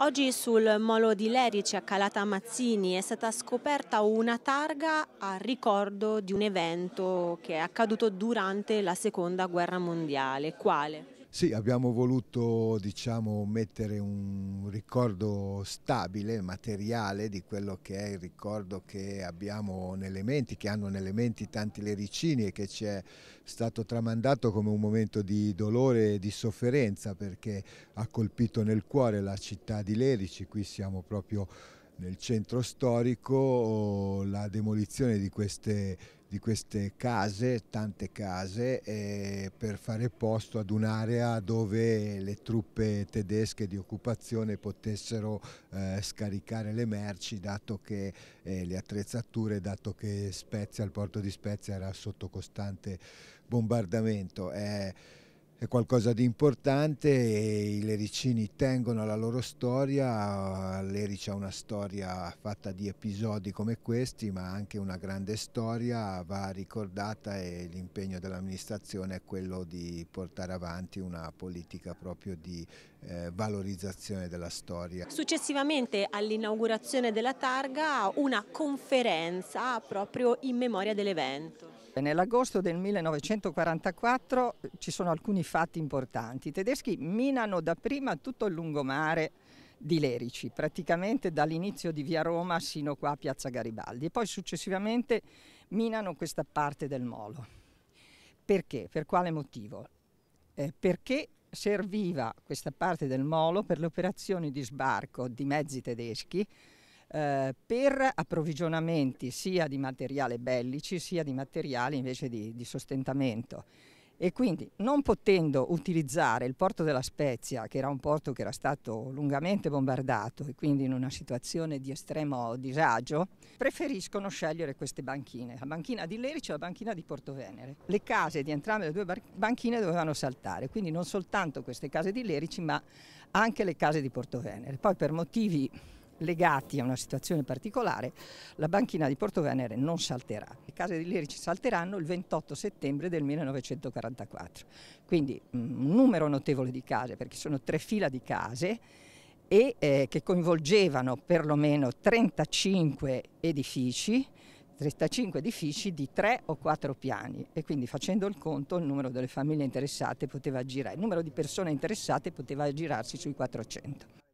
Oggi sul molo di Lerici a Calata Mazzini è stata scoperta una targa a ricordo di un evento che è accaduto durante la seconda guerra mondiale. Quale? Sì, abbiamo voluto diciamo, mettere un ricordo stabile, materiale di quello che è il ricordo che abbiamo nelle menti, che hanno nelle menti tanti lericini e che ci è stato tramandato come un momento di dolore e di sofferenza perché ha colpito nel cuore la città di Lerici, qui siamo proprio nel centro storico la demolizione di queste, di queste case, tante case, eh, per fare posto ad un'area dove le truppe tedesche di occupazione potessero eh, scaricare le merci, dato che eh, le attrezzature, dato che Spezia, il porto di Spezia era sotto costante bombardamento. Eh, è qualcosa di importante e i lericini tengono la loro storia, Lerici ha una storia fatta di episodi come questi ma anche una grande storia va ricordata e l'impegno dell'amministrazione è quello di portare avanti una politica proprio di eh, valorizzazione della storia. Successivamente all'inaugurazione della targa una conferenza proprio in memoria dell'evento. Nell'agosto del 1944 ci sono alcuni fatti importanti. I tedeschi minano dapprima tutto il lungomare di Lerici, praticamente dall'inizio di via Roma sino qua a piazza Garibaldi e poi successivamente minano questa parte del molo. Perché? Per quale motivo? Eh, perché serviva questa parte del molo per le operazioni di sbarco di mezzi tedeschi eh, per approvvigionamenti sia di materiale bellici sia di materiali invece di, di sostentamento e quindi non potendo utilizzare il porto della Spezia, che era un porto che era stato lungamente bombardato e quindi in una situazione di estremo disagio, preferiscono scegliere queste banchine, la banchina di Lerice e la banchina di Porto Venere. Le case di entrambe le due banchine dovevano saltare, quindi non soltanto queste case di Lerici, ma anche le case di Porto Venere. Poi per motivi legati a una situazione particolare, la banchina di Porto Venere non salterà. Le case di Lerici salteranno il 28 settembre del 1944, quindi mm, un numero notevole di case, perché sono tre fila di case e eh, che coinvolgevano perlomeno 35 edifici, 35 edifici di tre o quattro piani e quindi facendo il conto il numero delle famiglie interessate poteva girare, il numero di persone interessate poteva girarsi sui 400.